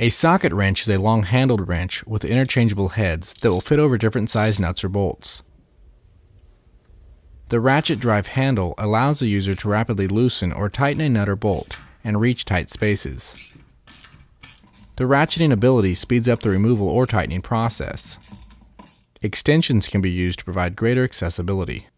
A socket wrench is a long-handled wrench with interchangeable heads that will fit over different size nuts or bolts. The ratchet drive handle allows the user to rapidly loosen or tighten a nut or bolt and reach tight spaces. The ratcheting ability speeds up the removal or tightening process. Extensions can be used to provide greater accessibility.